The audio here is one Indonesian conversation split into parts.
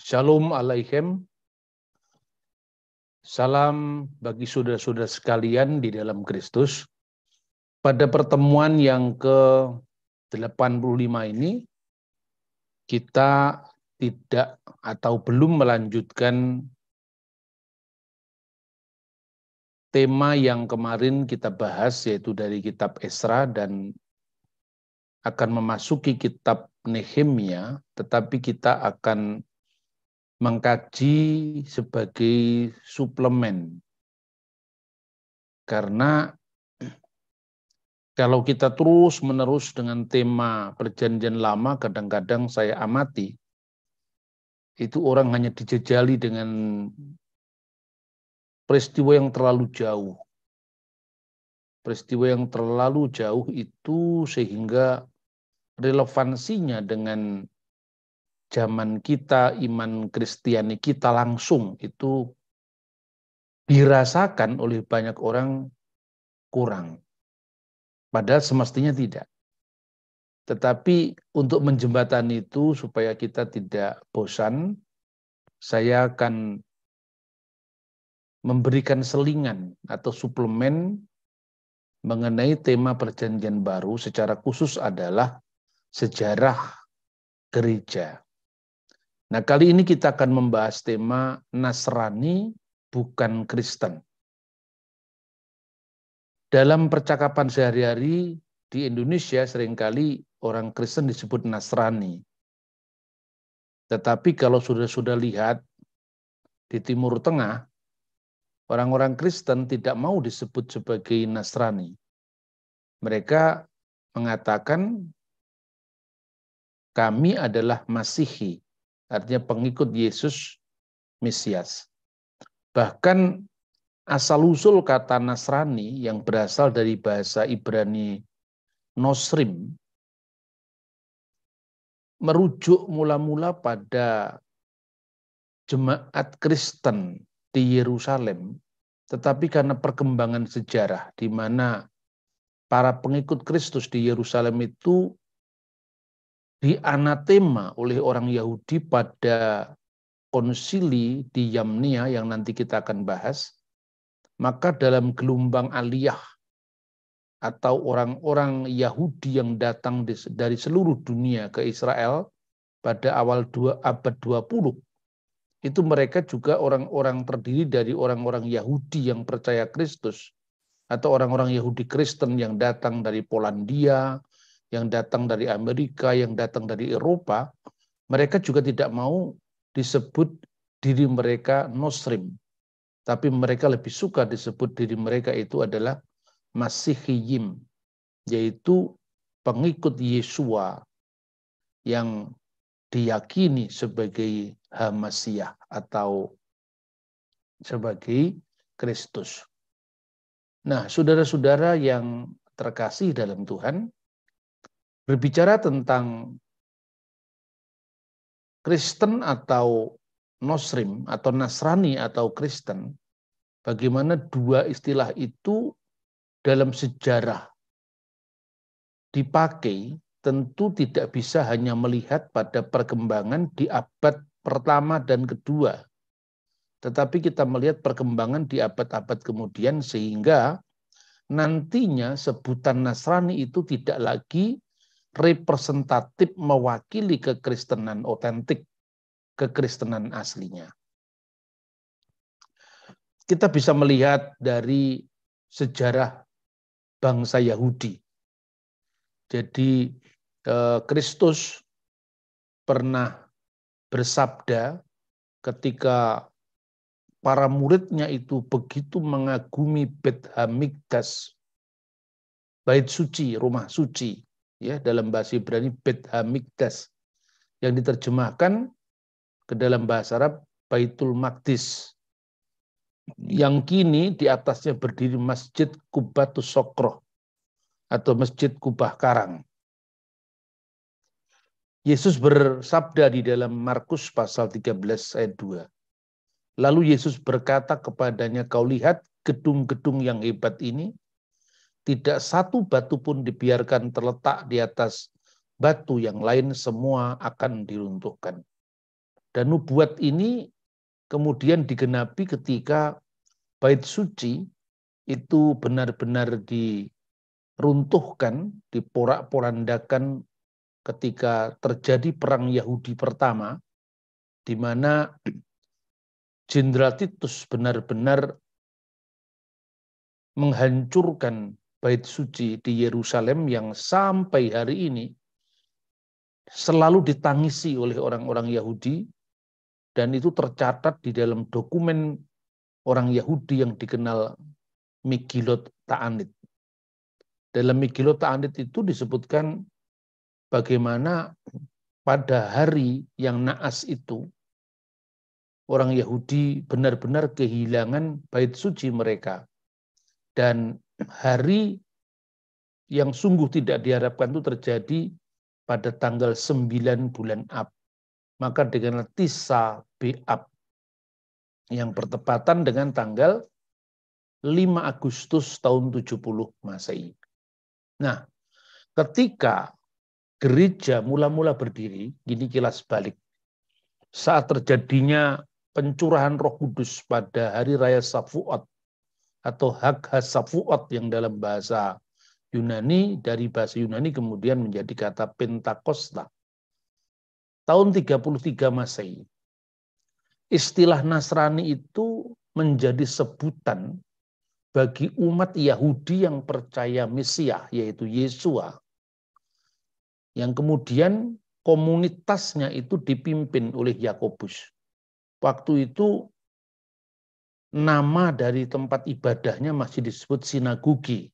Shalom alaikum. Salam bagi saudara-saudara sekalian di dalam Kristus. Pada pertemuan yang ke-85 ini, kita tidak atau belum melanjutkan tema yang kemarin kita bahas yaitu dari kitab Esra dan akan memasuki kitab Nehemia, tetapi kita akan mengkaji sebagai suplemen. Karena kalau kita terus menerus dengan tema perjanjian lama, kadang-kadang saya amati, itu orang hanya dijejali dengan peristiwa yang terlalu jauh. Peristiwa yang terlalu jauh itu sehingga relevansinya dengan zaman kita, iman Kristiani kita langsung itu dirasakan oleh banyak orang kurang. Padahal semestinya tidak. Tetapi untuk menjembatani itu supaya kita tidak bosan, saya akan memberikan selingan atau suplemen mengenai tema perjanjian baru secara khusus adalah sejarah gereja. Nah, kali ini kita akan membahas tema Nasrani bukan Kristen. Dalam percakapan sehari-hari di Indonesia seringkali orang Kristen disebut Nasrani. Tetapi kalau sudah-sudah lihat di Timur Tengah, orang-orang Kristen tidak mau disebut sebagai Nasrani. Mereka mengatakan kami adalah Masihi, Artinya pengikut Yesus Mesias. Bahkan asal-usul kata Nasrani yang berasal dari bahasa Ibrani Nosrim merujuk mula-mula pada jemaat Kristen di Yerusalem, tetapi karena perkembangan sejarah di mana para pengikut Kristus di Yerusalem itu dianatema oleh orang Yahudi pada konsili di Yamnia yang nanti kita akan bahas, maka dalam gelombang aliyah atau orang-orang Yahudi yang datang dari seluruh dunia ke Israel pada awal dua, abad 20, itu mereka juga orang-orang terdiri dari orang-orang Yahudi yang percaya Kristus atau orang-orang Yahudi Kristen yang datang dari Polandia, yang datang dari Amerika, yang datang dari Eropa, mereka juga tidak mau disebut diri mereka Nostrim Tapi mereka lebih suka disebut diri mereka itu adalah Masihiyim, yaitu pengikut Yesua yang diyakini sebagai Hamasiah atau sebagai Kristus. Nah, saudara-saudara yang terkasih dalam Tuhan, berbicara tentang Kristen atau Nosrim atau Nasrani atau Kristen, bagaimana dua istilah itu dalam sejarah dipakai tentu tidak bisa hanya melihat pada perkembangan di abad pertama dan kedua. Tetapi kita melihat perkembangan di abad-abad kemudian sehingga nantinya sebutan Nasrani itu tidak lagi representatif mewakili kekristenan otentik, kekristenan aslinya. Kita bisa melihat dari sejarah bangsa Yahudi. Jadi eh, Kristus pernah bersabda ketika para muridnya itu begitu mengagumi Bet Hamikdas, bait suci, rumah suci, ya dalam bahasa Ibrani Bet Hamikdas yang diterjemahkan ke dalam bahasa Arab Baitul Maqdis yang kini di atasnya berdiri Masjid Kubatus Sokroh atau Masjid Kubah Karang. Yesus bersabda di dalam Markus pasal 13 ayat 2. Lalu Yesus berkata kepadanya, kau lihat gedung-gedung yang hebat ini, tidak satu batu pun dibiarkan terletak di atas batu yang lain semua akan diruntuhkan. Dan nubuat ini kemudian digenapi ketika bait suci itu benar-benar diruntuhkan, diporak-porandakan ketika terjadi perang Yahudi pertama, di mana Jenderal Titus benar-benar menghancurkan bait suci di Yerusalem yang sampai hari ini selalu ditangisi oleh orang-orang Yahudi dan itu tercatat di dalam dokumen orang Yahudi yang dikenal Megilot Ta'anit. Dalam Megilot Ta'anit itu disebutkan bagaimana pada hari yang naas itu orang Yahudi benar-benar kehilangan bait suci mereka dan hari yang sungguh tidak diharapkan itu terjadi pada tanggal 9 bulan Ab. Maka dengan Tisa Ab yang bertepatan dengan tanggal 5 Agustus tahun 70 Masehi. Nah, ketika gereja mula-mula berdiri, gini kilas balik. Saat terjadinya pencurahan roh kudus pada hari raya Safuot atau hak hasafuat yang dalam bahasa Yunani dari bahasa Yunani kemudian menjadi kata Pentakosta. Tahun 33 Masehi. Istilah Nasrani itu menjadi sebutan bagi umat Yahudi yang percaya Mesias yaitu Yesua. Yang kemudian komunitasnya itu dipimpin oleh Yakobus. Waktu itu nama dari tempat ibadahnya masih disebut sinagogi.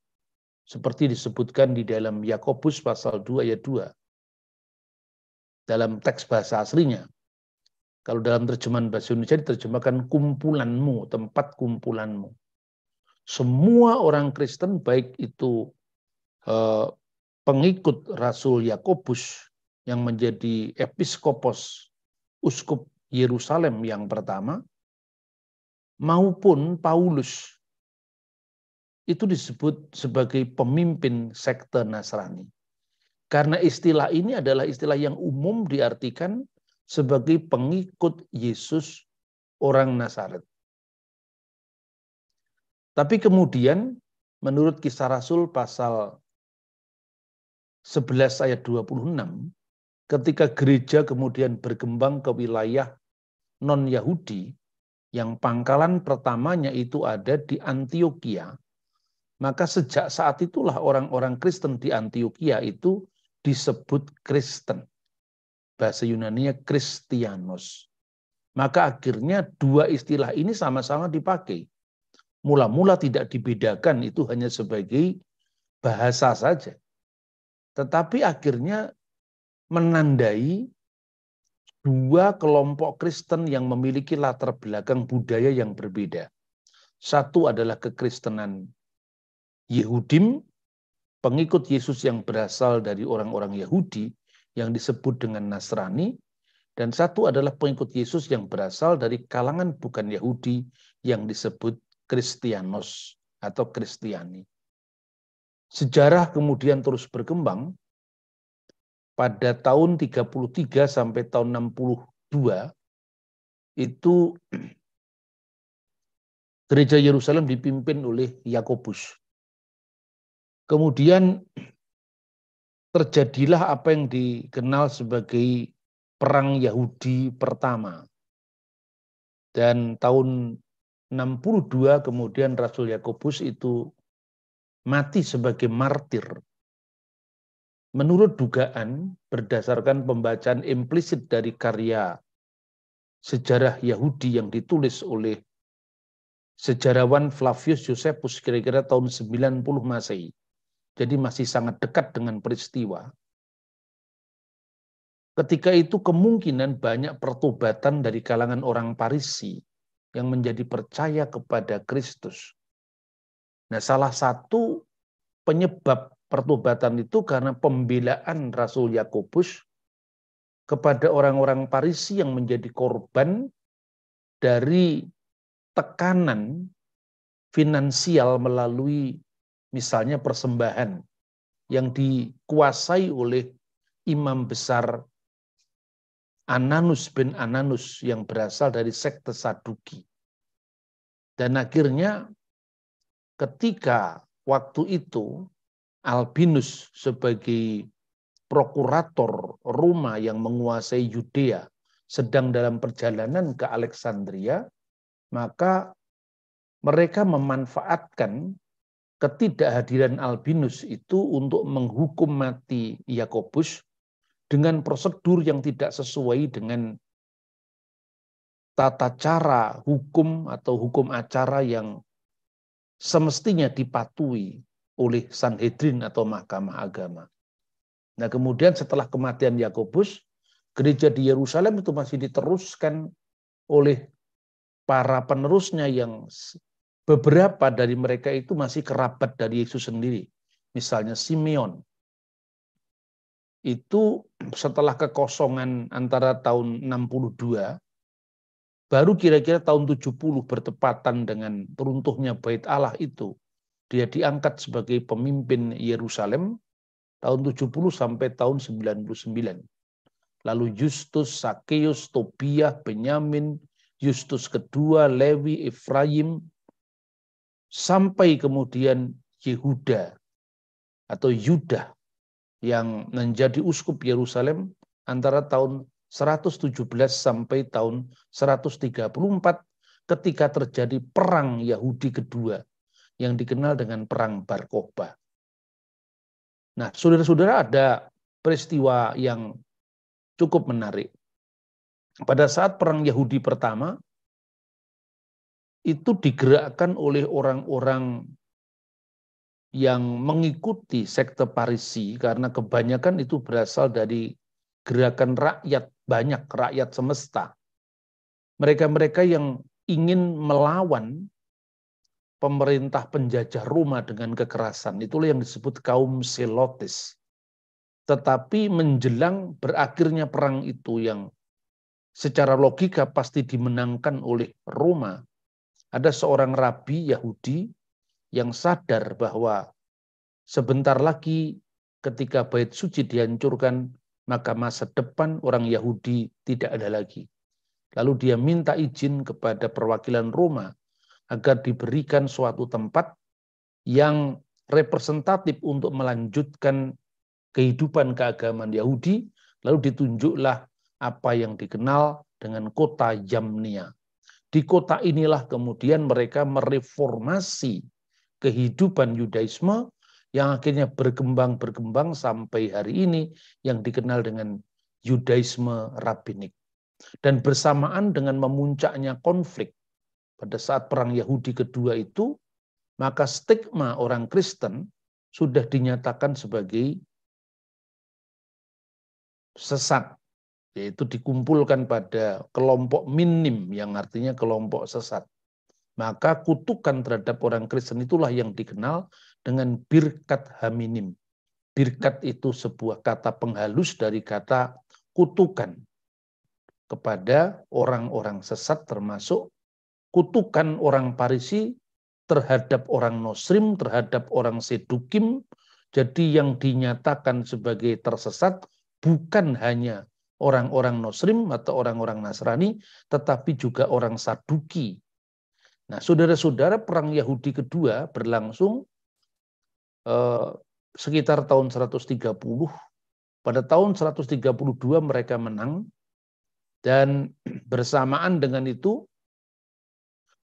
Seperti disebutkan di dalam Yakobus pasal 2 ayat 2. Dalam teks bahasa aslinya. Kalau dalam terjemahan bahasa Indonesia diterjemahkan kumpulanmu, tempat kumpulanmu. Semua orang Kristen baik itu eh, pengikut Rasul Yakobus yang menjadi episkopos uskup Yerusalem yang pertama maupun Paulus itu disebut sebagai pemimpin sekte Nasrani. Karena istilah ini adalah istilah yang umum diartikan sebagai pengikut Yesus orang Nasaret. Tapi kemudian menurut kisah Rasul pasal 11 ayat 26, ketika gereja kemudian berkembang ke wilayah non-Yahudi, yang pangkalan pertamanya itu ada di Antioquia, maka sejak saat itulah orang-orang Kristen di Antioquia itu disebut Kristen. Bahasa Yunani-nya Kristianos. Maka akhirnya dua istilah ini sama-sama dipakai. Mula-mula tidak dibedakan itu hanya sebagai bahasa saja. Tetapi akhirnya menandai dua kelompok Kristen yang memiliki latar belakang budaya yang berbeda. Satu adalah kekristenan Yehudim, pengikut Yesus yang berasal dari orang-orang Yahudi yang disebut dengan Nasrani, dan satu adalah pengikut Yesus yang berasal dari kalangan bukan Yahudi yang disebut Kristianos atau Kristiani. Sejarah kemudian terus berkembang pada tahun 33 sampai tahun 62 itu gereja Yerusalem dipimpin oleh Yakobus. Kemudian terjadilah apa yang dikenal sebagai perang Yahudi pertama. Dan tahun 62 kemudian Rasul Yakobus itu mati sebagai martir menurut dugaan berdasarkan pembacaan implisit dari karya sejarah Yahudi yang ditulis oleh sejarawan Flavius Josephus kira-kira tahun 90 Masehi. Jadi masih sangat dekat dengan peristiwa. Ketika itu kemungkinan banyak pertobatan dari kalangan orang Parisi yang menjadi percaya kepada Kristus. Nah, salah satu penyebab pertobatan itu karena pembelaan Rasul Yakobus kepada orang-orang Parisi yang menjadi korban dari tekanan finansial melalui misalnya persembahan yang dikuasai oleh imam besar Ananus bin Ananus yang berasal dari sekte Saduki. Dan akhirnya ketika waktu itu Albinus sebagai prokurator Roma yang menguasai Yudea sedang dalam perjalanan ke Alexandria, maka mereka memanfaatkan ketidakhadiran Albinus itu untuk menghukum mati Yakobus dengan prosedur yang tidak sesuai dengan tata cara hukum atau hukum acara yang semestinya dipatuhi oleh Sanhedrin atau Mahkamah Agama. Nah, kemudian setelah kematian Yakobus, gereja di Yerusalem itu masih diteruskan oleh para penerusnya yang beberapa dari mereka itu masih kerabat dari Yesus sendiri. Misalnya Simeon. Itu setelah kekosongan antara tahun 62 baru kira-kira tahun 70 bertepatan dengan runtuhnya bait Allah itu dia diangkat sebagai pemimpin Yerusalem tahun 70 sampai tahun 99. Lalu Justus, Sakeus, Tobiah, Benyamin, Justus kedua, Lewi, Efraim, sampai kemudian Yehuda atau Yuda yang menjadi uskup Yerusalem antara tahun 117 sampai tahun 134 ketika terjadi perang Yahudi kedua yang dikenal dengan Perang Barkoba. Nah, saudara-saudara ada peristiwa yang cukup menarik. Pada saat Perang Yahudi pertama, itu digerakkan oleh orang-orang yang mengikuti sekte Parisi karena kebanyakan itu berasal dari gerakan rakyat banyak, rakyat semesta. Mereka-mereka yang ingin melawan pemerintah penjajah Roma dengan kekerasan. Itulah yang disebut kaum Selotis. Tetapi menjelang berakhirnya perang itu yang secara logika pasti dimenangkan oleh Roma, ada seorang rabi Yahudi yang sadar bahwa sebentar lagi ketika bait suci dihancurkan, maka masa depan orang Yahudi tidak ada lagi. Lalu dia minta izin kepada perwakilan Roma agar diberikan suatu tempat yang representatif untuk melanjutkan kehidupan keagamaan Yahudi, lalu ditunjuklah apa yang dikenal dengan kota Yamnia. Di kota inilah kemudian mereka mereformasi kehidupan Yudaisme yang akhirnya berkembang-berkembang sampai hari ini yang dikenal dengan Yudaisme Rabbinik. Dan bersamaan dengan memuncaknya konflik pada saat perang Yahudi kedua itu, maka stigma orang Kristen sudah dinyatakan sebagai sesat, yaitu dikumpulkan pada kelompok minim yang artinya kelompok sesat. Maka kutukan terhadap orang Kristen itulah yang dikenal dengan birkat haminim. Birkat itu sebuah kata penghalus dari kata kutukan kepada orang-orang sesat termasuk kutukan orang Parisi terhadap orang Nosrim, terhadap orang Sedukim. Jadi yang dinyatakan sebagai tersesat bukan hanya orang-orang Nosrim atau orang-orang Nasrani, tetapi juga orang Saduki. Nah, saudara-saudara, perang Yahudi kedua berlangsung eh, sekitar tahun 130. Pada tahun 132 mereka menang, dan bersamaan dengan itu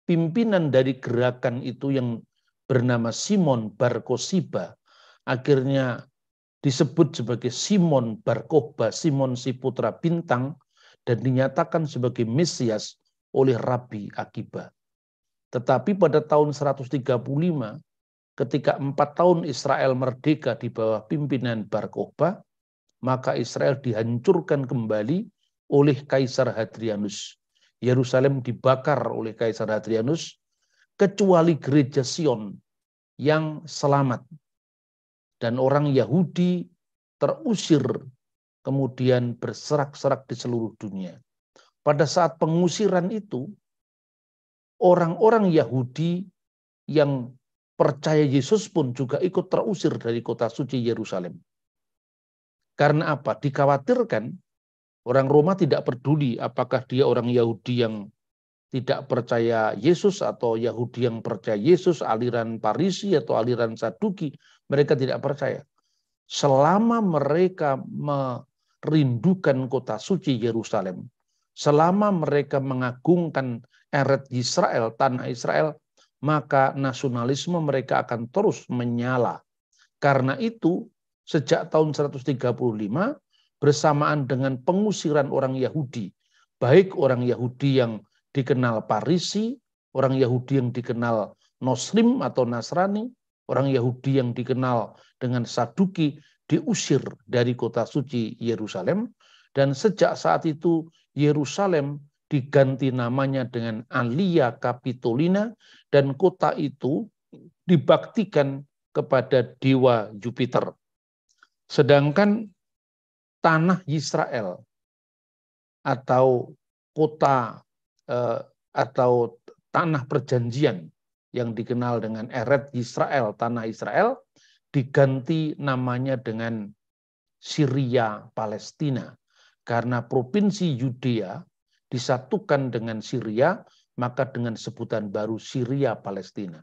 pimpinan dari gerakan itu yang bernama Simon Barkosiba akhirnya disebut sebagai Simon Barkoba, Simon si putra bintang, dan dinyatakan sebagai Mesias oleh Rabi Akiba. Tetapi pada tahun 135, ketika empat tahun Israel merdeka di bawah pimpinan Barkoba, maka Israel dihancurkan kembali oleh Kaisar Hadrianus. Yerusalem dibakar oleh Kaisar Hadrianus, kecuali gereja Sion yang selamat. Dan orang Yahudi terusir kemudian berserak-serak di seluruh dunia. Pada saat pengusiran itu, orang-orang Yahudi yang percaya Yesus pun juga ikut terusir dari kota suci Yerusalem. Karena apa? Dikhawatirkan Orang Roma tidak peduli apakah dia orang Yahudi yang tidak percaya Yesus atau Yahudi yang percaya Yesus, aliran Parisi atau aliran Saduki, mereka tidak percaya. Selama mereka merindukan kota suci Yerusalem, selama mereka mengagungkan eret Israel, tanah Israel, maka nasionalisme mereka akan terus menyala. Karena itu, sejak tahun 135 bersamaan dengan pengusiran orang Yahudi, baik orang Yahudi yang dikenal Parisi, orang Yahudi yang dikenal Noslim atau Nasrani, orang Yahudi yang dikenal dengan Saduki diusir dari kota suci Yerusalem dan sejak saat itu Yerusalem diganti namanya dengan Alia Kapitolina, dan kota itu dibaktikan kepada dewa Jupiter. Sedangkan tanah Israel atau kota eh, atau tanah perjanjian yang dikenal dengan Eret Israel, tanah Israel, diganti namanya dengan Syria Palestina. Karena provinsi Yudea disatukan dengan Syria, maka dengan sebutan baru Syria Palestina.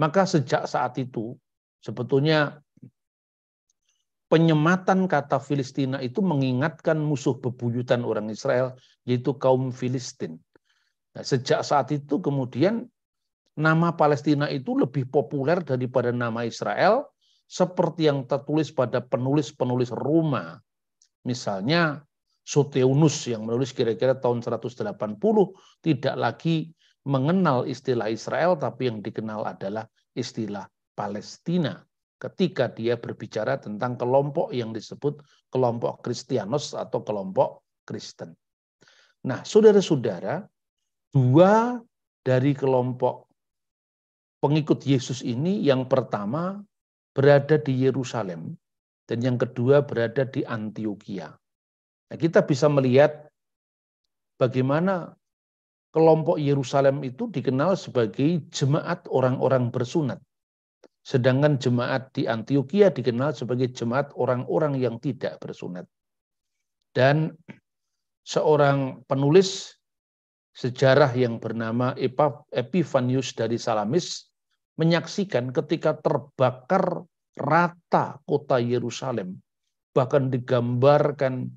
Maka sejak saat itu sebetulnya penyematan kata Filistina itu mengingatkan musuh bebuyutan orang Israel, yaitu kaum Filistin. Nah, sejak saat itu kemudian nama Palestina itu lebih populer daripada nama Israel, seperti yang tertulis pada penulis-penulis Roma. Misalnya Suteunus yang menulis kira-kira tahun 180 tidak lagi mengenal istilah Israel, tapi yang dikenal adalah istilah Palestina ketika dia berbicara tentang kelompok yang disebut kelompok Kristianos atau kelompok Kristen. Nah, saudara-saudara, dua dari kelompok pengikut Yesus ini yang pertama berada di Yerusalem dan yang kedua berada di Antioquia. Nah, kita bisa melihat bagaimana kelompok Yerusalem itu dikenal sebagai jemaat orang-orang bersunat Sedangkan jemaat di Antioquia dikenal sebagai jemaat orang-orang yang tidak bersunat. Dan seorang penulis sejarah yang bernama Epifanius dari Salamis menyaksikan ketika terbakar rata kota Yerusalem. Bahkan digambarkan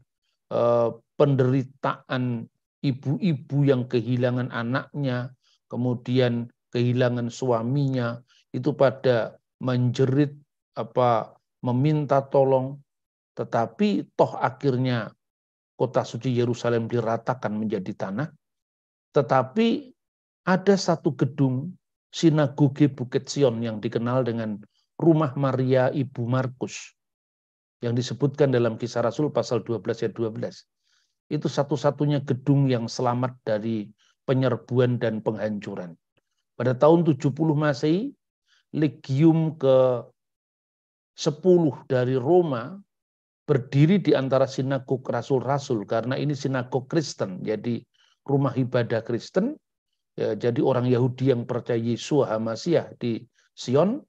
eh, penderitaan ibu-ibu yang kehilangan anaknya, kemudian kehilangan suaminya, itu pada menjerit apa meminta tolong tetapi toh akhirnya kota suci Yerusalem diratakan menjadi tanah tetapi ada satu gedung sinagoge Bukit Sion yang dikenal dengan rumah Maria Ibu Markus yang disebutkan dalam kisah Rasul pasal 12 ayat 12 itu satu-satunya gedung yang selamat dari penyerbuan dan penghancuran. Pada tahun 70 Masehi legium ke 10 dari Roma berdiri di antara sinagog rasul-rasul karena ini sinagog Kristen jadi rumah ibadah Kristen ya, jadi orang Yahudi yang percaya Yesus Hamasiah di Sion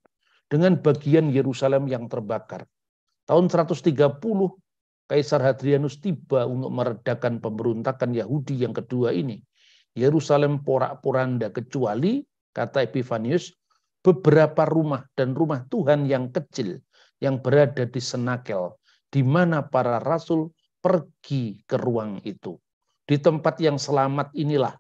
dengan bagian Yerusalem yang terbakar. Tahun 130 Kaisar Hadrianus tiba untuk meredakan pemberontakan Yahudi yang kedua ini. Yerusalem porak-poranda kecuali kata Epifanius beberapa rumah dan rumah Tuhan yang kecil yang berada di Senakel, di mana para rasul pergi ke ruang itu. Di tempat yang selamat inilah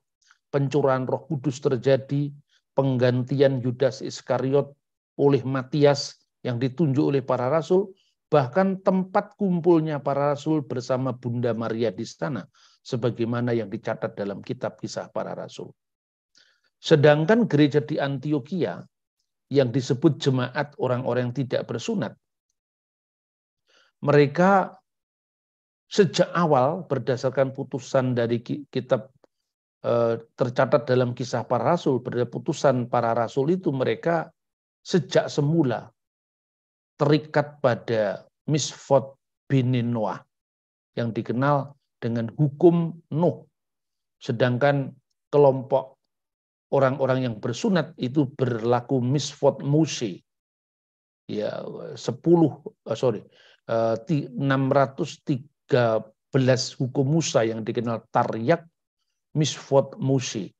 pencurahan Roh Kudus terjadi, penggantian Yudas Iskariot oleh Matias yang ditunjuk oleh para rasul, bahkan tempat kumpulnya para rasul bersama Bunda Maria di sana, sebagaimana yang dicatat dalam kitab kisah para rasul. Sedangkan gereja di Antioquia yang disebut jemaat orang-orang yang tidak bersunat. Mereka sejak awal berdasarkan putusan dari kitab eh, tercatat dalam kisah para rasul, berdasarkan putusan para rasul itu mereka sejak semula terikat pada misfot bin Noah yang dikenal dengan hukum Nuh. Sedangkan kelompok orang-orang yang bersunat itu berlaku misfot musi. Ya, 10 eh, sorry, 613 eh, hukum Musa yang dikenal taryak misfot musi.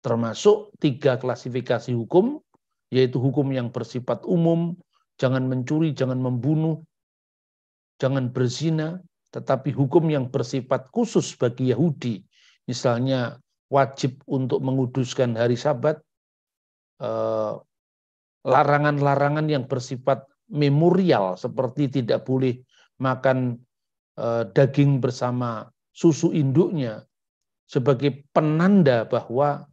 Termasuk tiga klasifikasi hukum, yaitu hukum yang bersifat umum, jangan mencuri, jangan membunuh, jangan berzina, tetapi hukum yang bersifat khusus bagi Yahudi, misalnya wajib untuk menguduskan hari Sabat, eh, oh. larangan-larangan yang bersifat memorial seperti tidak boleh makan eh, daging bersama susu induknya sebagai penanda bahwa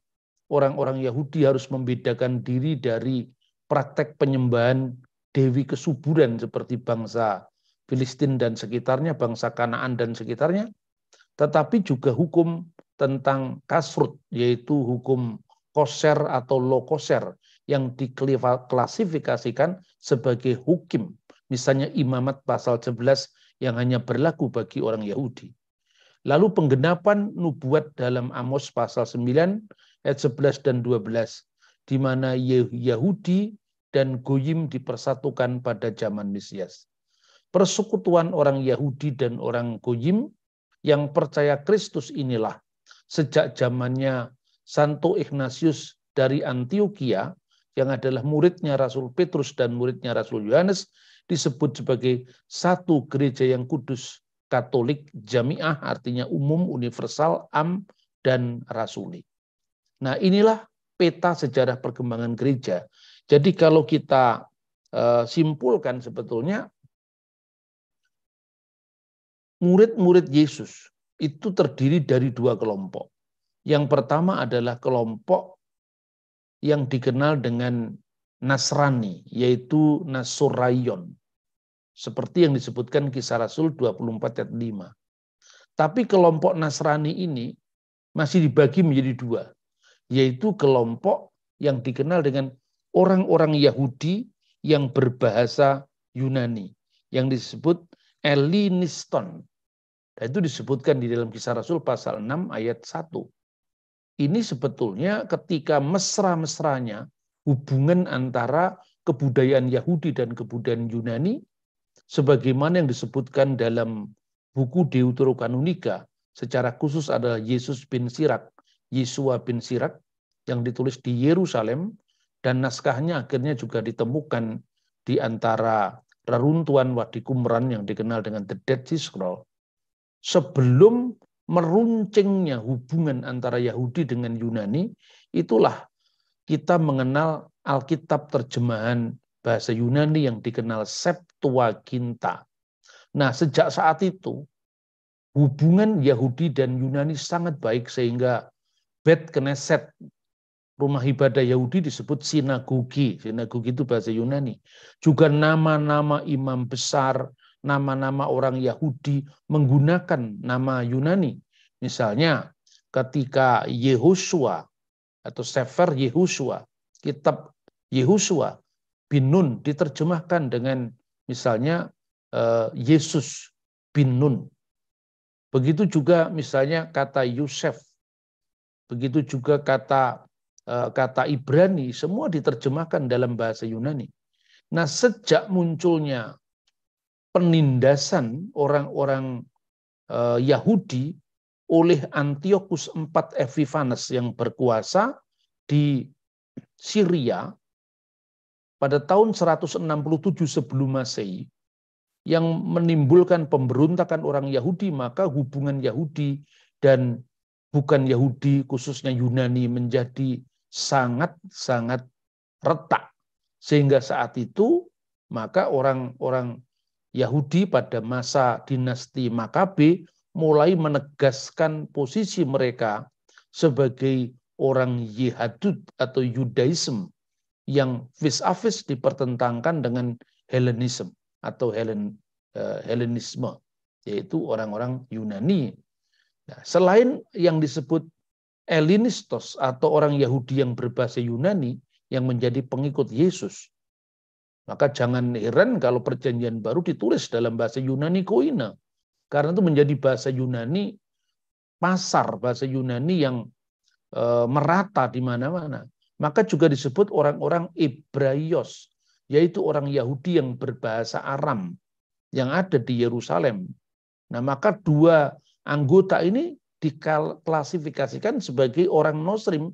orang-orang Yahudi harus membedakan diri dari praktek penyembahan dewi kesuburan seperti bangsa Filistin dan sekitarnya, bangsa Kanaan dan sekitarnya, tetapi juga hukum tentang kasrut, yaitu hukum koser atau low koser yang diklasifikasikan sebagai hukim. Misalnya imamat pasal 11 yang hanya berlaku bagi orang Yahudi. Lalu penggenapan nubuat dalam Amos pasal 9 ayat 11 dan 12 di mana Yahudi dan Goyim dipersatukan pada zaman Mesias. Persekutuan orang Yahudi dan orang Goyim yang percaya Kristus inilah sejak zamannya Santo Ignatius dari Antioquia yang adalah muridnya Rasul Petrus dan muridnya Rasul Yohanes disebut sebagai satu gereja yang kudus Katolik Jamiah artinya umum, universal, am, dan rasuli. Nah inilah peta sejarah perkembangan gereja. Jadi kalau kita eh, simpulkan sebetulnya murid-murid Yesus itu terdiri dari dua kelompok. Yang pertama adalah kelompok yang dikenal dengan Nasrani, yaitu Nasurayon. Seperti yang disebutkan kisah Rasul 24 ayat 5. Tapi kelompok Nasrani ini masih dibagi menjadi dua, yaitu kelompok yang dikenal dengan orang-orang Yahudi yang berbahasa Yunani, yang disebut Eliniston. Itu disebutkan di dalam kisah Rasul pasal 6 ayat 1. Ini sebetulnya ketika mesra-mesranya hubungan antara kebudayaan Yahudi dan kebudayaan Yunani sebagaimana yang disebutkan dalam buku Deuterokanonika secara khusus adalah Yesus bin Sirak, Yesua bin Sirak yang ditulis di Yerusalem dan naskahnya akhirnya juga ditemukan di antara reruntuhan Wadi Qumran yang dikenal dengan The Dead Sea Scroll sebelum meruncingnya hubungan antara Yahudi dengan Yunani, itulah kita mengenal Alkitab terjemahan bahasa Yunani yang dikenal Septuaginta. Nah, sejak saat itu hubungan Yahudi dan Yunani sangat baik sehingga Bet Knesset rumah ibadah Yahudi disebut sinagogi. Sinagogi itu bahasa Yunani. Juga nama-nama imam besar, nama-nama orang Yahudi menggunakan nama Yunani. Misalnya ketika Yehusua atau Sefer Yehusua, kitab Yehusua, bin Nun diterjemahkan dengan misalnya eh, Yesus bin Nun. Begitu juga misalnya kata Yusuf. Begitu juga kata eh, kata Ibrani semua diterjemahkan dalam bahasa Yunani. Nah, sejak munculnya penindasan orang-orang eh, Yahudi oleh Antiochus IV Epiphanes yang berkuasa di Syria pada tahun 167 sebelum Masehi yang menimbulkan pemberontakan orang Yahudi, maka hubungan Yahudi dan bukan Yahudi khususnya Yunani menjadi sangat-sangat retak. Sehingga saat itu maka orang-orang Yahudi pada masa dinasti Makabe mulai menegaskan posisi mereka sebagai orang Yehadut atau Yudaisme yang vis-a-vis dipertentangkan dengan Helenisme atau Helen uh, eh, Hellenisme, yaitu orang-orang Yunani. Nah, selain yang disebut Elinistos atau orang Yahudi yang berbahasa Yunani yang menjadi pengikut Yesus, maka jangan heran kalau perjanjian baru ditulis dalam bahasa Yunani koina. Karena itu menjadi bahasa Yunani pasar, bahasa Yunani yang e, merata di mana-mana. Maka juga disebut orang-orang Ibraios, yaitu orang Yahudi yang berbahasa Aram yang ada di Yerusalem. Nah, maka dua anggota ini diklasifikasikan sebagai orang Nosrim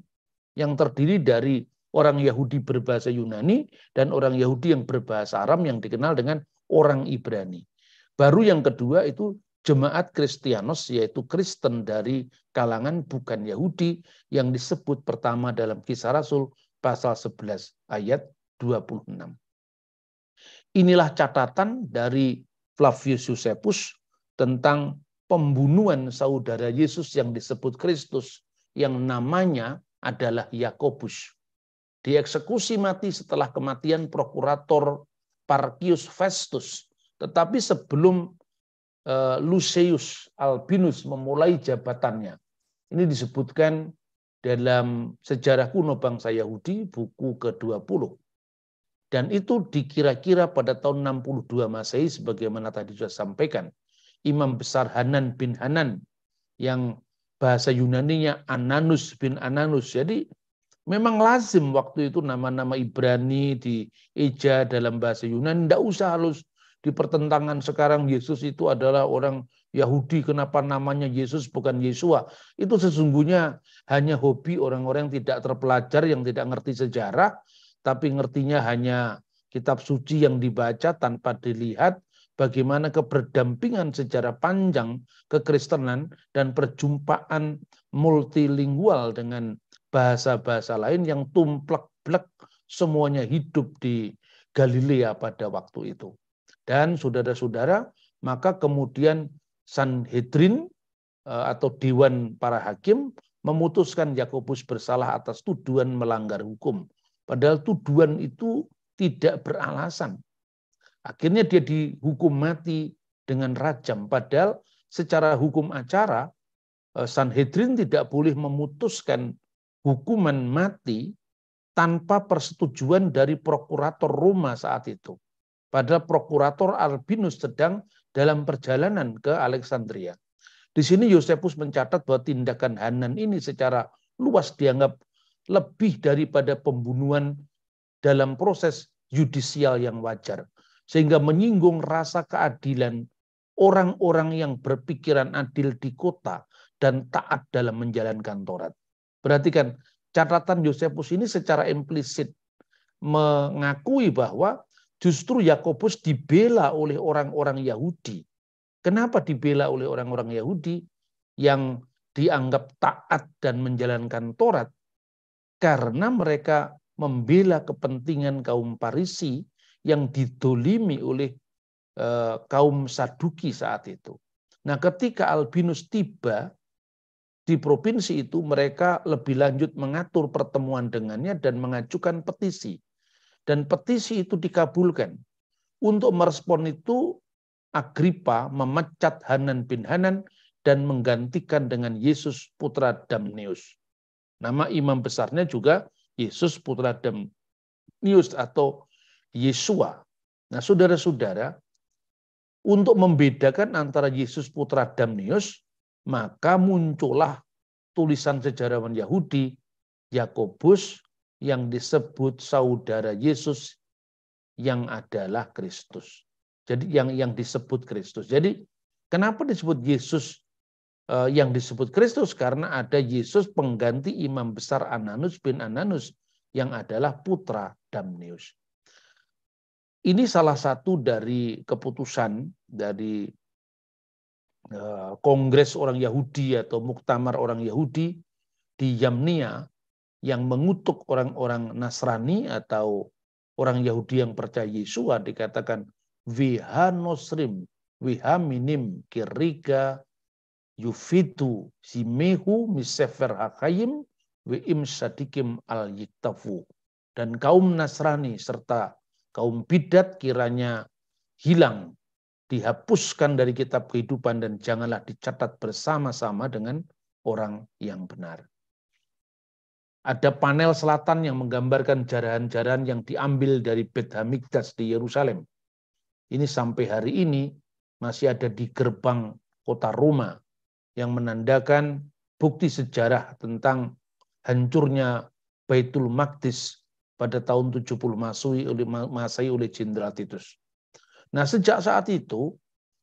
yang terdiri dari orang Yahudi berbahasa Yunani dan orang Yahudi yang berbahasa Aram yang dikenal dengan orang Ibrani. Baru yang kedua itu jemaat Kristianos yaitu Kristen dari kalangan bukan Yahudi yang disebut pertama dalam kisah Rasul pasal 11 ayat 26. Inilah catatan dari Flavius Josephus tentang pembunuhan saudara Yesus yang disebut Kristus yang namanya adalah Yakobus dieksekusi mati setelah kematian prokurator Parkius Festus. Tetapi sebelum eh, Lucius Albinus memulai jabatannya. Ini disebutkan dalam sejarah kuno bangsa Yahudi buku ke-20. Dan itu dikira-kira pada tahun 62 Masehi sebagaimana tadi sudah sampaikan. Imam besar Hanan bin Hanan yang bahasa Yunaninya Ananus bin Ananus. Jadi Memang lazim waktu itu nama-nama Ibrani di Eja dalam bahasa Yunani. Tidak usah harus di pertentangan sekarang Yesus itu adalah orang Yahudi. Kenapa namanya Yesus bukan Yesua? Itu sesungguhnya hanya hobi orang-orang yang tidak terpelajar, yang tidak ngerti sejarah, tapi ngertinya hanya kitab suci yang dibaca tanpa dilihat bagaimana keberdampingan sejarah panjang kekristenan dan perjumpaan multilingual dengan bahasa-bahasa lain yang tumplek-blek semuanya hidup di Galilea pada waktu itu. Dan saudara-saudara, maka kemudian Sanhedrin eh, atau Dewan para Hakim memutuskan Yakobus bersalah atas tuduhan melanggar hukum. Padahal tuduhan itu tidak beralasan. Akhirnya dia dihukum mati dengan rajam. Padahal secara hukum acara Eh, Sanhedrin tidak boleh memutuskan hukuman mati tanpa persetujuan dari prokurator Roma saat itu. Pada prokurator Albinus sedang dalam perjalanan ke Alexandria. Di sini Yosefus mencatat bahwa tindakan Hanan ini secara luas dianggap lebih daripada pembunuhan dalam proses yudisial yang wajar, sehingga menyinggung rasa keadilan orang-orang yang berpikiran adil di kota dan taat dalam menjalankan Taurat. Perhatikan, catatan Yosefus ini secara implisit mengakui bahwa justru Yakobus dibela oleh orang-orang Yahudi. Kenapa dibela oleh orang-orang Yahudi yang dianggap taat dan menjalankan Taurat? Karena mereka membela kepentingan kaum Parisi yang didolimi oleh Eh, kaum Saduki saat itu. Nah, ketika Albinus tiba di provinsi itu, mereka lebih lanjut mengatur pertemuan dengannya dan mengajukan petisi. Dan petisi itu dikabulkan. Untuk merespon itu, Agripa memecat Hanan bin Hanan dan menggantikan dengan Yesus putra Damnius. Nama imam besarnya juga Yesus putra Damnius atau Yesua. Nah, saudara-saudara, untuk membedakan antara Yesus putra Damnius, maka muncullah tulisan sejarawan Yahudi Yakobus yang disebut saudara Yesus yang adalah Kristus. Jadi yang yang disebut Kristus. Jadi kenapa disebut Yesus eh, yang disebut Kristus karena ada Yesus pengganti imam besar Ananus bin Ananus yang adalah putra Damnius. Ini salah satu dari keputusan dari eh, Kongres orang Yahudi atau Muktamar orang Yahudi di Yamnia yang mengutuk orang-orang Nasrani atau orang Yahudi yang percaya Yesus. dikatakan viha nosrim, viha minim kiriga yufitu simehu misefer hakayim wiim sadikim al yiktafu. Dan kaum Nasrani serta kaum bidat kiranya hilang, dihapuskan dari kitab kehidupan dan janganlah dicatat bersama-sama dengan orang yang benar. Ada panel selatan yang menggambarkan jarahan-jarahan yang diambil dari Bet Hamikdas di Yerusalem. Ini sampai hari ini masih ada di gerbang kota Roma yang menandakan bukti sejarah tentang hancurnya Baitul Maqdis pada tahun 70 Masehi oleh Masehi oleh Jenderal Titus. Nah, sejak saat itu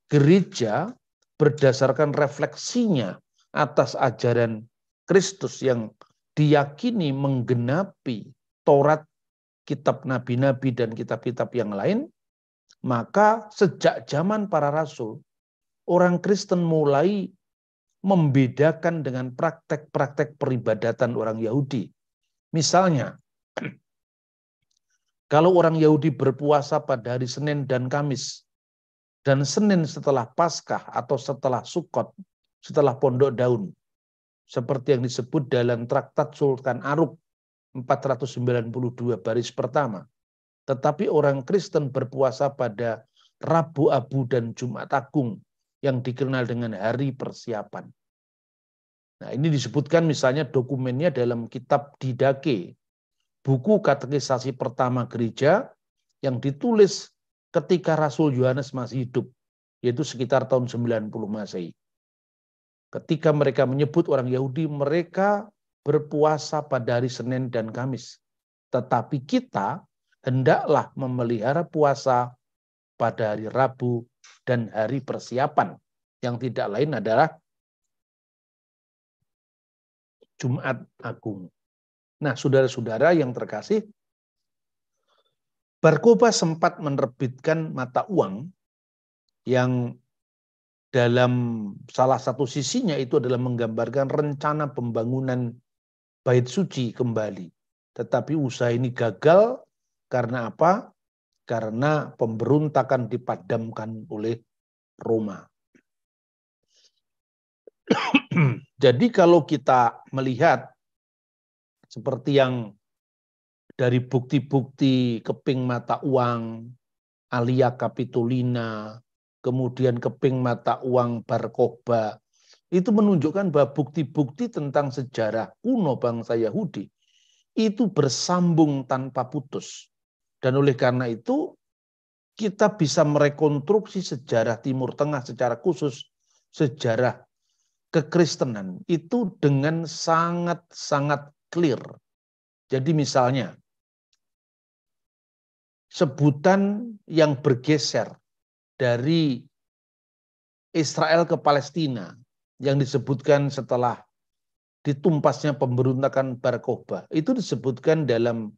gereja berdasarkan refleksinya atas ajaran Kristus yang diyakini menggenapi Taurat, kitab nabi-nabi dan kitab-kitab yang lain, maka sejak zaman para rasul orang Kristen mulai membedakan dengan praktek-praktek peribadatan orang Yahudi. Misalnya, kalau orang Yahudi berpuasa pada hari Senin dan Kamis, dan Senin setelah Paskah atau setelah Sukot, setelah Pondok Daun, seperti yang disebut dalam Traktat Sultan Aruk 492 baris pertama. Tetapi orang Kristen berpuasa pada Rabu Abu dan Jumat Agung yang dikenal dengan hari persiapan. Nah, ini disebutkan misalnya dokumennya dalam kitab Didake buku katekisasi pertama gereja yang ditulis ketika Rasul Yohanes masih hidup, yaitu sekitar tahun 90 Masehi. Ketika mereka menyebut orang Yahudi, mereka berpuasa pada hari Senin dan Kamis. Tetapi kita hendaklah memelihara puasa pada hari Rabu dan hari persiapan yang tidak lain adalah Jumat Agung. Nah, saudara-saudara yang terkasih, Barkoba sempat menerbitkan mata uang yang dalam salah satu sisinya itu adalah menggambarkan rencana pembangunan bait suci kembali. Tetapi usaha ini gagal karena apa? Karena pemberontakan dipadamkan oleh Roma. Jadi kalau kita melihat seperti yang dari bukti-bukti keping mata uang alia kapitulina, kemudian keping mata uang Barkoba, itu menunjukkan bahwa bukti-bukti tentang sejarah kuno bangsa Yahudi itu bersambung tanpa putus. Dan oleh karena itu kita bisa merekonstruksi sejarah Timur Tengah secara khusus sejarah kekristenan itu dengan sangat-sangat clear. Jadi misalnya, sebutan yang bergeser dari Israel ke Palestina yang disebutkan setelah ditumpasnya pemberontakan Bar Kokhba itu disebutkan dalam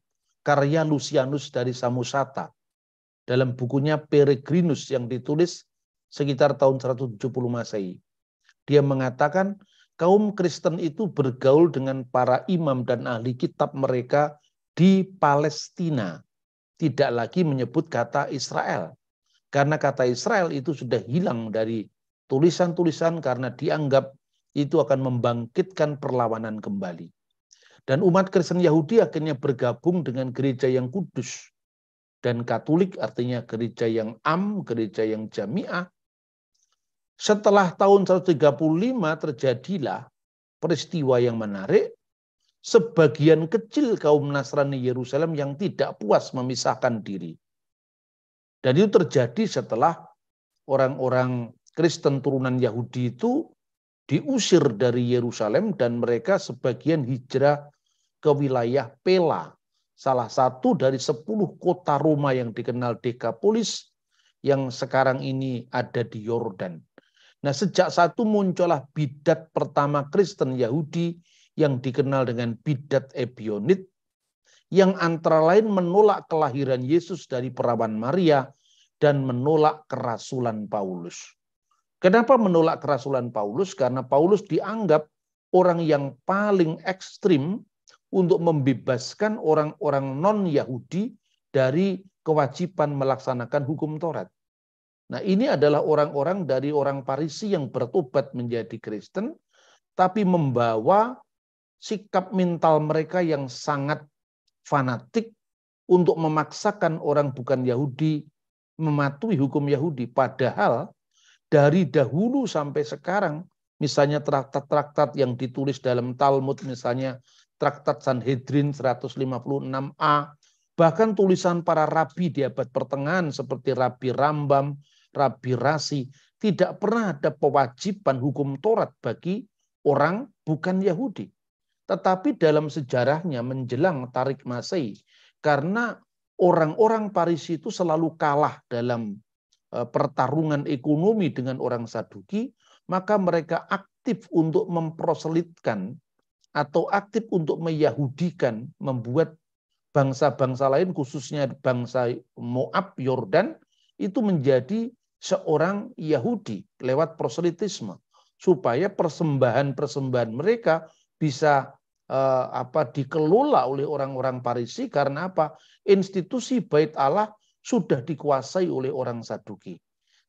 karya Lucianus dari Samosata dalam bukunya Peregrinus yang ditulis sekitar tahun 170 Masehi. Dia mengatakan kaum Kristen itu bergaul dengan para imam dan ahli kitab mereka di Palestina. Tidak lagi menyebut kata Israel. Karena kata Israel itu sudah hilang dari tulisan-tulisan karena dianggap itu akan membangkitkan perlawanan kembali. Dan umat Kristen Yahudi akhirnya bergabung dengan gereja yang kudus. Dan Katolik artinya gereja yang am, gereja yang jamiah, setelah tahun 135 terjadilah peristiwa yang menarik. Sebagian kecil kaum Nasrani Yerusalem yang tidak puas memisahkan diri. Dan itu terjadi setelah orang-orang Kristen turunan Yahudi itu diusir dari Yerusalem dan mereka sebagian hijrah ke wilayah Pela, salah satu dari sepuluh kota Roma yang dikenal Dekapolis yang sekarang ini ada di Yordania. Nah, sejak satu muncullah bidat pertama Kristen Yahudi yang dikenal dengan bidat Ebionit, yang antara lain menolak kelahiran Yesus dari perawan Maria dan menolak kerasulan Paulus. Kenapa menolak kerasulan Paulus? Karena Paulus dianggap orang yang paling ekstrim untuk membebaskan orang-orang non-Yahudi dari kewajiban melaksanakan hukum Taurat. Nah, ini adalah orang-orang dari orang Parisi yang bertobat menjadi Kristen, tapi membawa sikap mental mereka yang sangat fanatik untuk memaksakan orang bukan Yahudi mematuhi hukum Yahudi. Padahal dari dahulu sampai sekarang, misalnya traktat-traktat yang ditulis dalam Talmud, misalnya traktat Sanhedrin 156a, bahkan tulisan para rabi di abad pertengahan seperti Rabi Rambam, rabirasi. Tidak pernah ada pewajiban hukum Taurat bagi orang bukan Yahudi. Tetapi dalam sejarahnya menjelang tarik Masehi, karena orang-orang Paris itu selalu kalah dalam eh, pertarungan ekonomi dengan orang Saduki, maka mereka aktif untuk memproselitkan atau aktif untuk meyahudikan, membuat bangsa-bangsa lain khususnya bangsa Moab, Yordan itu menjadi seorang Yahudi lewat proselitisme supaya persembahan-persembahan mereka bisa eh, apa dikelola oleh orang-orang Parisi karena apa? Institusi Bait Allah sudah dikuasai oleh orang Saduki.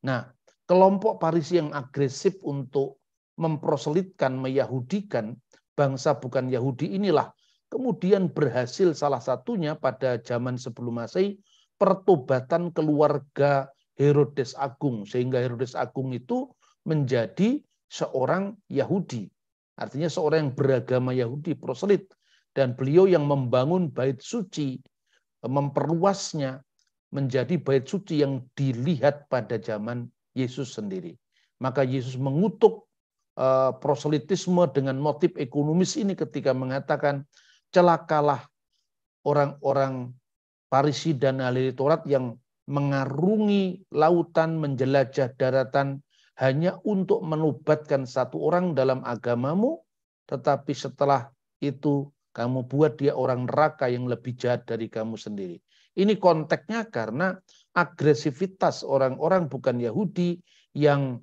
Nah, kelompok Parisi yang agresif untuk memproselitkan, meyahudikan bangsa bukan Yahudi inilah kemudian berhasil salah satunya pada zaman sebelum Masehi pertobatan keluarga Herodes Agung sehingga Herodes Agung itu menjadi seorang Yahudi. Artinya seorang yang beragama Yahudi proselit dan beliau yang membangun bait suci, memperluasnya menjadi bait suci yang dilihat pada zaman Yesus sendiri. Maka Yesus mengutuk eh, proselitisme dengan motif ekonomis ini ketika mengatakan celakalah orang-orang Parisi dan ahli Taurat yang mengarungi lautan, menjelajah daratan hanya untuk menobatkan satu orang dalam agamamu, tetapi setelah itu kamu buat dia orang neraka yang lebih jahat dari kamu sendiri. Ini konteksnya karena agresivitas orang-orang bukan Yahudi yang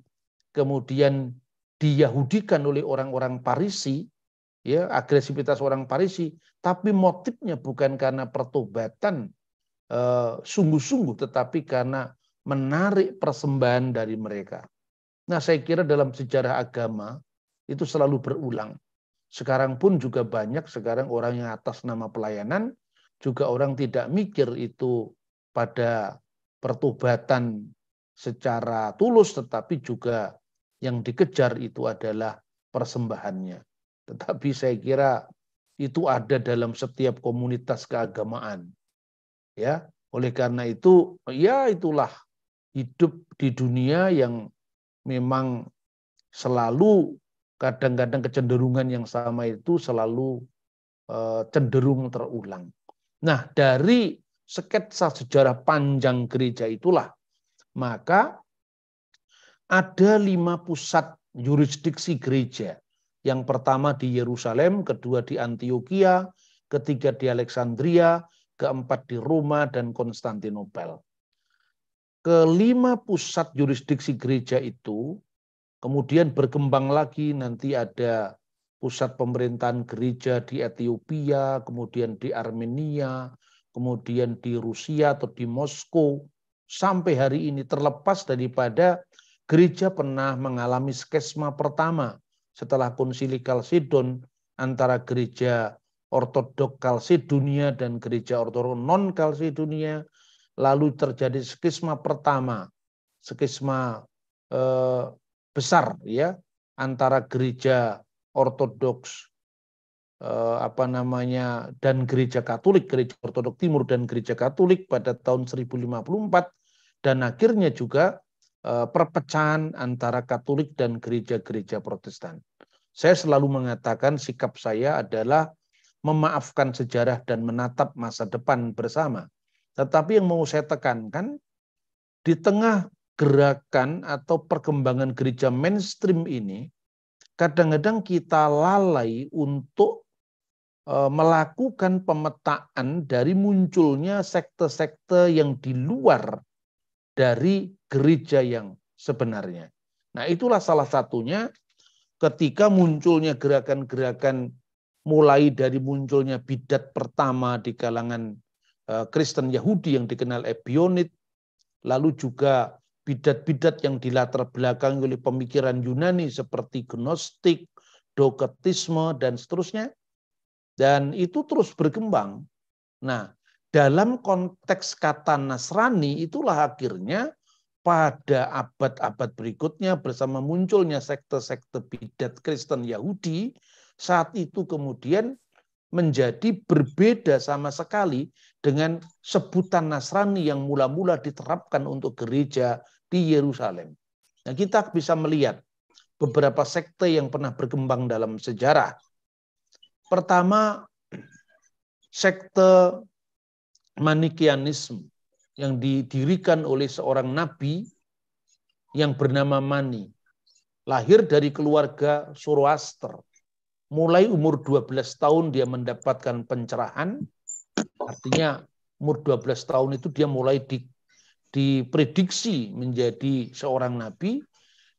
kemudian diyahudikan oleh orang-orang Parisi, ya agresivitas orang Parisi, tapi motifnya bukan karena pertobatan Eh, sungguh-sungguh tetapi karena menarik persembahan dari mereka. Nah, saya kira dalam sejarah agama itu selalu berulang. Sekarang pun juga banyak sekarang orang yang atas nama pelayanan juga orang tidak mikir itu pada pertobatan secara tulus tetapi juga yang dikejar itu adalah persembahannya. Tetapi saya kira itu ada dalam setiap komunitas keagamaan. Ya, oleh karena itu ya itulah hidup di dunia yang memang selalu kadang-kadang kecenderungan yang sama itu selalu eh, cenderung terulang. Nah, dari sketsa sejarah panjang gereja itulah maka ada lima pusat yurisdiksi gereja. Yang pertama di Yerusalem, kedua di Antioquia, ketiga di Alexandria, keempat di Roma dan Konstantinopel. Kelima pusat yurisdiksi gereja itu kemudian berkembang lagi nanti ada pusat pemerintahan gereja di Ethiopia, kemudian di Armenia, kemudian di Rusia atau di Moskow sampai hari ini terlepas daripada gereja pernah mengalami skesma pertama setelah konsili Kalsidon antara gereja ortodok Kalsi Dunia dan gereja ortodok non Kalsi Dunia Lalu terjadi skisma pertama, skisma eh, besar ya antara gereja ortodoks eh, apa namanya dan gereja Katolik, gereja ortodok Timur dan gereja Katolik pada tahun 1054 dan akhirnya juga eh, perpecahan antara Katolik dan gereja-gereja Protestan. Saya selalu mengatakan sikap saya adalah memaafkan sejarah dan menatap masa depan bersama. Tetapi yang mau saya tekankan, di tengah gerakan atau perkembangan gereja mainstream ini, kadang-kadang kita lalai untuk eh, melakukan pemetaan dari munculnya sekte-sekte yang di luar dari gereja yang sebenarnya. Nah, itulah salah satunya ketika munculnya gerakan-gerakan mulai dari munculnya bidat pertama di kalangan eh, Kristen Yahudi yang dikenal Ebionit, lalu juga bidat-bidat yang dilatar belakang oleh pemikiran Yunani seperti gnostik, doketisme, dan seterusnya. Dan itu terus berkembang. Nah, dalam konteks kata Nasrani itulah akhirnya pada abad-abad berikutnya bersama munculnya sekte-sekte bidat Kristen Yahudi saat itu kemudian menjadi berbeda sama sekali dengan sebutan Nasrani yang mula-mula diterapkan untuk gereja di Yerusalem. Nah, kita bisa melihat beberapa sekte yang pernah berkembang dalam sejarah. Pertama, sekte Manikianisme yang didirikan oleh seorang nabi yang bernama Mani. Lahir dari keluarga Zoroaster mulai umur 12 tahun dia mendapatkan pencerahan, artinya umur 12 tahun itu dia mulai di, diprediksi menjadi seorang nabi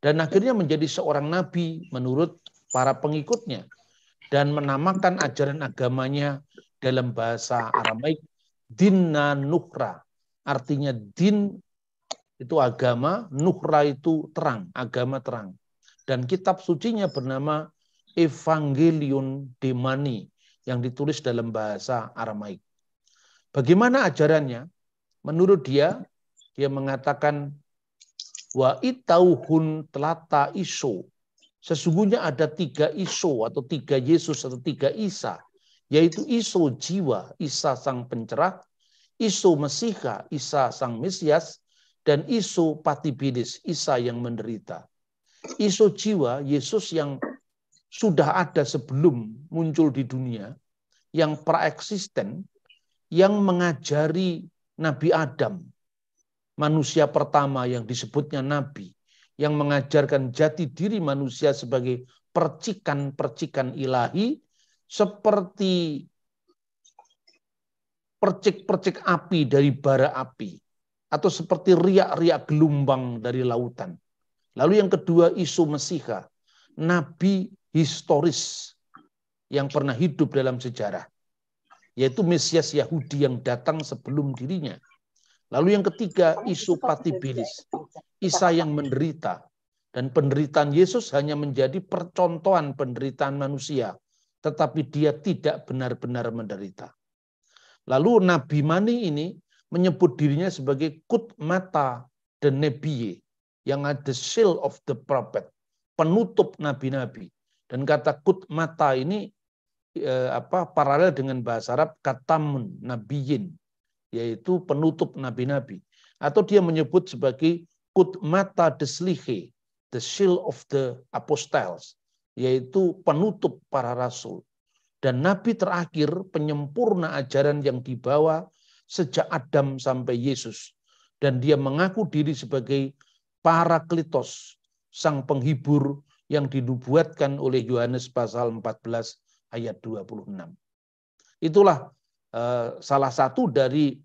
dan akhirnya menjadi seorang nabi menurut para pengikutnya dan menamakan ajaran agamanya dalam bahasa Aramaik dinna nukra artinya din itu agama, nukra itu terang, agama terang. Dan kitab sucinya bernama Evangelion Demani yang ditulis dalam bahasa Aramaik. Bagaimana ajarannya? Menurut dia, dia mengatakan wa itauhun telata iso. Sesungguhnya ada tiga iso atau tiga Yesus atau tiga Isa, yaitu iso jiwa, Isa sang pencerah, iso Mesika, Isa sang Mesias, dan iso patibilis, Isa yang menderita. Iso jiwa, Yesus yang sudah ada sebelum muncul di dunia yang praeksisten yang mengajari Nabi Adam, manusia pertama yang disebutnya nabi, yang mengajarkan jati diri manusia sebagai percikan-percikan ilahi seperti percik-percik api dari bara api atau seperti riak-riak gelombang dari lautan. Lalu yang kedua isu Mesiha. Nabi historis yang pernah hidup dalam sejarah, yaitu Mesias Yahudi yang datang sebelum dirinya. Lalu yang ketiga, isu patibilis, Isa yang menderita. Dan penderitaan Yesus hanya menjadi percontohan penderitaan manusia, tetapi dia tidak benar-benar menderita. Lalu Nabi Mani ini menyebut dirinya sebagai kut mata the Nebiye, yang ada seal of the prophet, penutup nabi-nabi. Dan kata kut mata ini eh, apa paralel dengan bahasa Arab katamun nabiyin yaitu penutup nabi-nabi atau dia menyebut sebagai kut mata deslihe the shield of the apostles yaitu penutup para rasul dan nabi terakhir penyempurna ajaran yang dibawa sejak Adam sampai Yesus dan dia mengaku diri sebagai paraklitos sang penghibur yang dinubuatkan oleh Yohanes pasal 14 ayat 26. Itulah eh, salah satu dari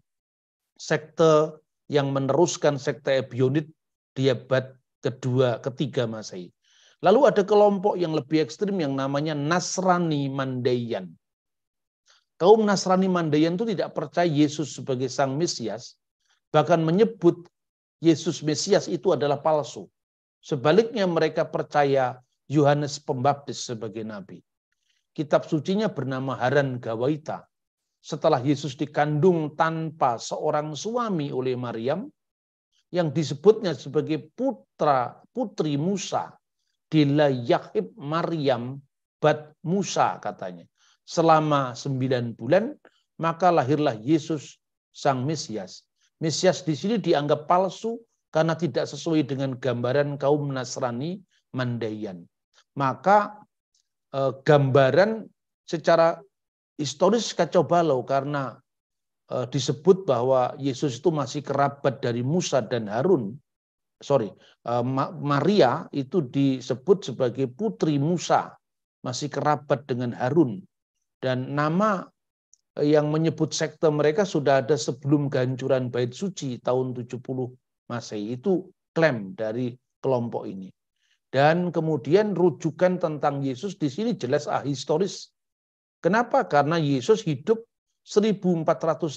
sekte yang meneruskan sekte Ebionit di abad kedua, ketiga Masehi. Lalu ada kelompok yang lebih ekstrim yang namanya Nasrani Mandayan. Kaum Nasrani Mandayan itu tidak percaya Yesus sebagai Sang Mesias, bahkan menyebut Yesus Mesias itu adalah palsu. Sebaliknya mereka percaya Yohanes Pembaptis sebagai nabi. Kitab sucinya bernama Haran Gawaita. Setelah Yesus dikandung tanpa seorang suami oleh Maryam, yang disebutnya sebagai putra putri Musa, Dila Yakib Maryam Bat Musa katanya. Selama sembilan bulan, maka lahirlah Yesus Sang Mesias. Mesias di sini dianggap palsu karena tidak sesuai dengan gambaran kaum Nasrani Mandayan. Maka eh, gambaran secara historis kacau balau karena eh, disebut bahwa Yesus itu masih kerabat dari Musa dan Harun. Sorry, eh, Maria itu disebut sebagai putri Musa, masih kerabat dengan Harun. Dan nama e, yang menyebut sekte mereka sudah ada sebelum kehancuran Bait Suci tahun 70 Masehi. Itu klaim dari kelompok ini. Dan kemudian rujukan tentang Yesus di sini jelas ahistoris. Kenapa? Karena Yesus hidup 1400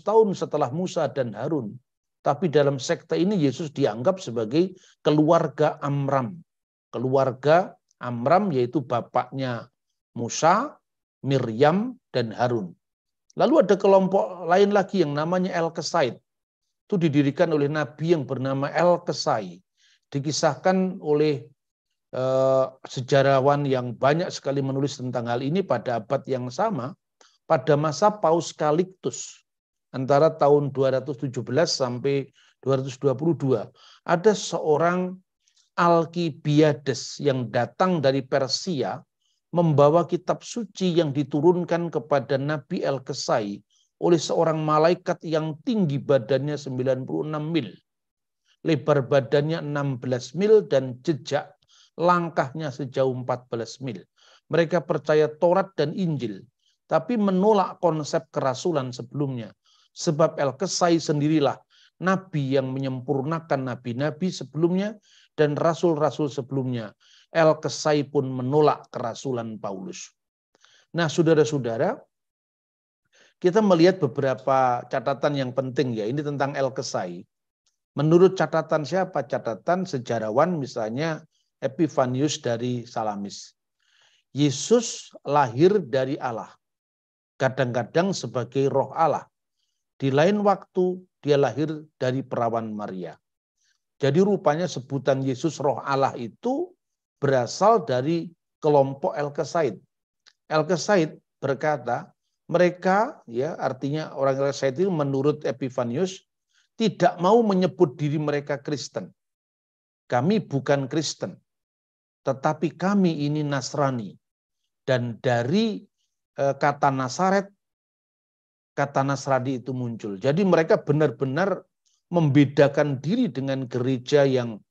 tahun setelah Musa dan Harun. Tapi dalam sekte ini Yesus dianggap sebagai keluarga Amram. Keluarga Amram yaitu bapaknya Musa, Miriam, dan Harun. Lalu ada kelompok lain lagi yang namanya El itu didirikan oleh nabi yang bernama El Kesai. Dikisahkan oleh e, sejarawan yang banyak sekali menulis tentang hal ini pada abad yang sama, pada masa Paus Kaliktus antara tahun 217 sampai 222. Ada seorang Alkibiades yang datang dari Persia membawa kitab suci yang diturunkan kepada Nabi El-Kesai oleh seorang malaikat yang tinggi badannya 96 mil. Lebar badannya 16 mil dan jejak langkahnya sejauh 14 mil. Mereka percaya Taurat dan Injil, tapi menolak konsep kerasulan sebelumnya. Sebab El-Kesai sendirilah nabi yang menyempurnakan nabi-nabi sebelumnya dan rasul-rasul sebelumnya. El-Kesai pun menolak kerasulan Paulus. Nah, saudara-saudara, kita melihat beberapa catatan yang penting ya. Ini tentang El Kesai. Menurut catatan siapa? Catatan sejarawan misalnya Epifanius dari Salamis. Yesus lahir dari Allah. Kadang-kadang sebagai roh Allah. Di lain waktu dia lahir dari perawan Maria. Jadi rupanya sebutan Yesus roh Allah itu berasal dari kelompok Elkesaid. Elkesaid berkata, mereka ya artinya orang Kristen itu menurut Epifanius tidak mau menyebut diri mereka Kristen. Kami bukan Kristen, tetapi kami ini Nasrani. Dan dari eh, kata Nasaret, kata Nasrani itu muncul. Jadi mereka benar-benar membedakan diri dengan gereja yang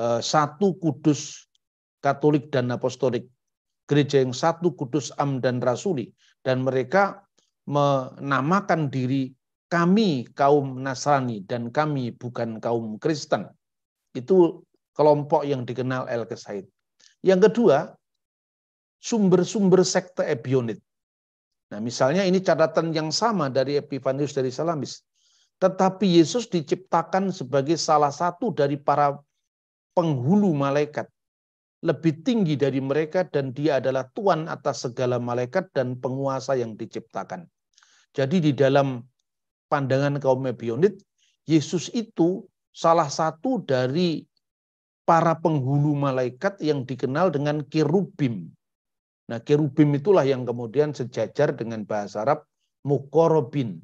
eh, satu kudus Katolik dan Apostolik. Gereja yang satu kudus Am dan Rasuli dan mereka menamakan diri kami kaum Nasrani dan kami bukan kaum Kristen. Itu kelompok yang dikenal El Kesaid. Yang kedua, sumber-sumber sekte Ebionit. Nah, misalnya ini catatan yang sama dari Epifanius dari Salamis. Tetapi Yesus diciptakan sebagai salah satu dari para penghulu malaikat lebih tinggi dari mereka dan dia adalah tuan atas segala malaikat dan penguasa yang diciptakan. Jadi di dalam pandangan kaum Mebionit, Yesus itu salah satu dari para penghulu malaikat yang dikenal dengan kerubim. Nah, kerubim itulah yang kemudian sejajar dengan bahasa Arab mukorobin,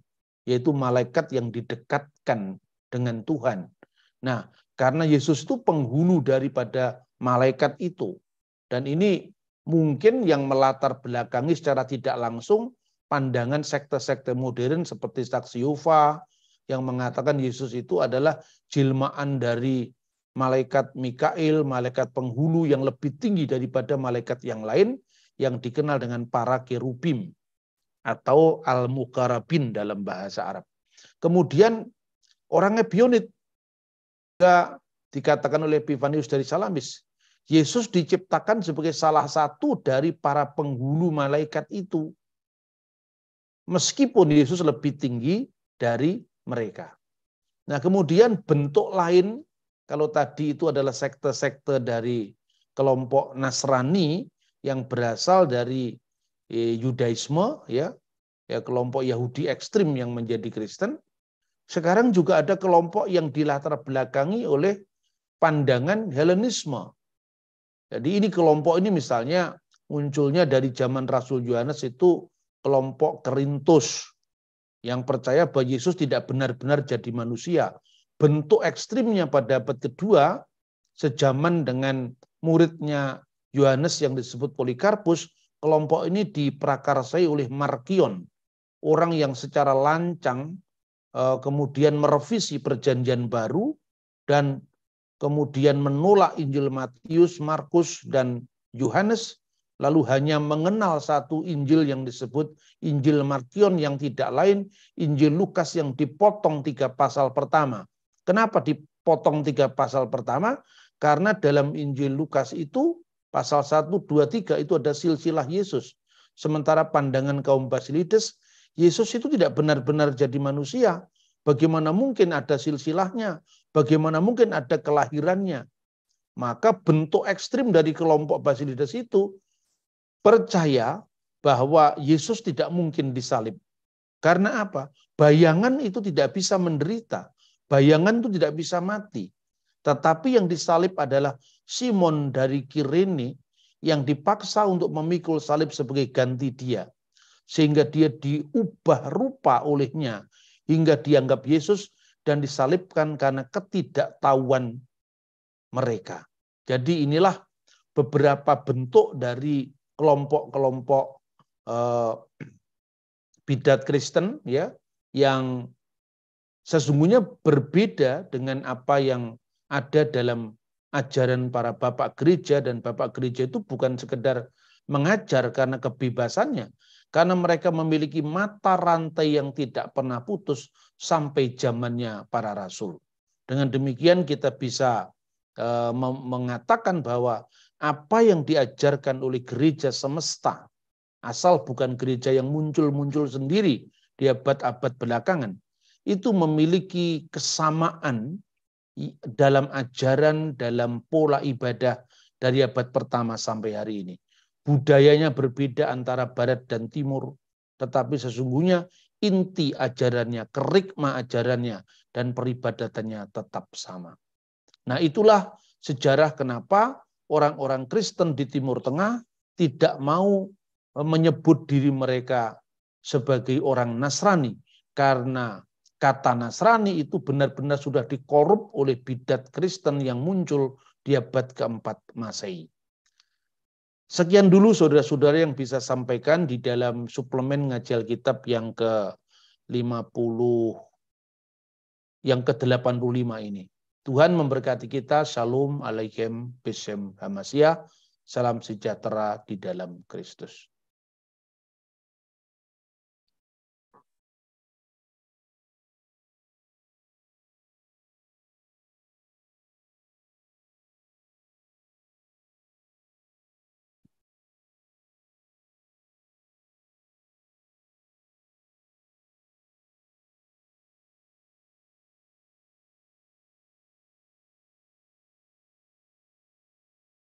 yaitu malaikat yang didekatkan dengan Tuhan. Nah, karena Yesus itu penghulu daripada malaikat itu. Dan ini mungkin yang melatar belakangi secara tidak langsung pandangan sekte-sekte modern seperti Saksi Yufa yang mengatakan Yesus itu adalah jilmaan dari malaikat Mikail, malaikat penghulu yang lebih tinggi daripada malaikat yang lain yang dikenal dengan para kerubim atau al-mukarabin dalam bahasa Arab. Kemudian orangnya Ebionit dikatakan oleh Pivanius dari Salamis Yesus diciptakan sebagai salah satu dari para penghulu malaikat itu. Meskipun Yesus lebih tinggi dari mereka. Nah kemudian bentuk lain, kalau tadi itu adalah sekte-sekte dari kelompok Nasrani yang berasal dari eh, Yudaisme, ya, ya kelompok Yahudi ekstrim yang menjadi Kristen. Sekarang juga ada kelompok yang dilatar belakangi oleh pandangan Helenisme, jadi ini kelompok ini misalnya munculnya dari zaman Rasul Yohanes itu kelompok kerintus yang percaya bahwa Yesus tidak benar-benar jadi manusia. Bentuk ekstrimnya pada abad kedua sejaman dengan muridnya Yohanes yang disebut Polikarpus, kelompok ini diprakarsai oleh Markion, orang yang secara lancang eh, kemudian merevisi perjanjian baru dan kemudian menolak Injil Matius, Markus, dan Yohanes, lalu hanya mengenal satu Injil yang disebut Injil Markion yang tidak lain, Injil Lukas yang dipotong tiga pasal pertama. Kenapa dipotong tiga pasal pertama? Karena dalam Injil Lukas itu pasal 1, 2, 3 itu ada silsilah Yesus. Sementara pandangan kaum Basilides, Yesus itu tidak benar-benar jadi manusia, Bagaimana mungkin ada silsilahnya? Bagaimana mungkin ada kelahirannya? Maka bentuk ekstrim dari kelompok Basilides itu percaya bahwa Yesus tidak mungkin disalib. Karena apa? Bayangan itu tidak bisa menderita. Bayangan itu tidak bisa mati. Tetapi yang disalib adalah Simon dari Kirene yang dipaksa untuk memikul salib sebagai ganti dia. Sehingga dia diubah rupa olehnya hingga dianggap Yesus dan disalibkan karena ketidaktahuan mereka. Jadi inilah beberapa bentuk dari kelompok-kelompok eh, bidat Kristen ya yang sesungguhnya berbeda dengan apa yang ada dalam ajaran para bapak gereja dan bapak gereja itu bukan sekedar mengajar karena kebebasannya, karena mereka memiliki mata rantai yang tidak pernah putus sampai zamannya para rasul. Dengan demikian kita bisa eh, mengatakan bahwa apa yang diajarkan oleh gereja semesta, asal bukan gereja yang muncul-muncul sendiri di abad-abad belakangan, itu memiliki kesamaan dalam ajaran, dalam pola ibadah dari abad pertama sampai hari ini budayanya berbeda antara barat dan timur, tetapi sesungguhnya inti ajarannya, kerikma ajarannya, dan peribadatannya tetap sama. Nah itulah sejarah kenapa orang-orang Kristen di Timur Tengah tidak mau e, menyebut diri mereka sebagai orang Nasrani. Karena kata Nasrani itu benar-benar sudah dikorup oleh bidat Kristen yang muncul di abad keempat Masehi. Sekian dulu saudara-saudara yang bisa sampaikan di dalam suplemen ngajal kitab yang ke-50 yang ke-85 ini. Tuhan memberkati kita. Shalom alaikum bisem hamasia. Salam sejahtera di dalam Kristus.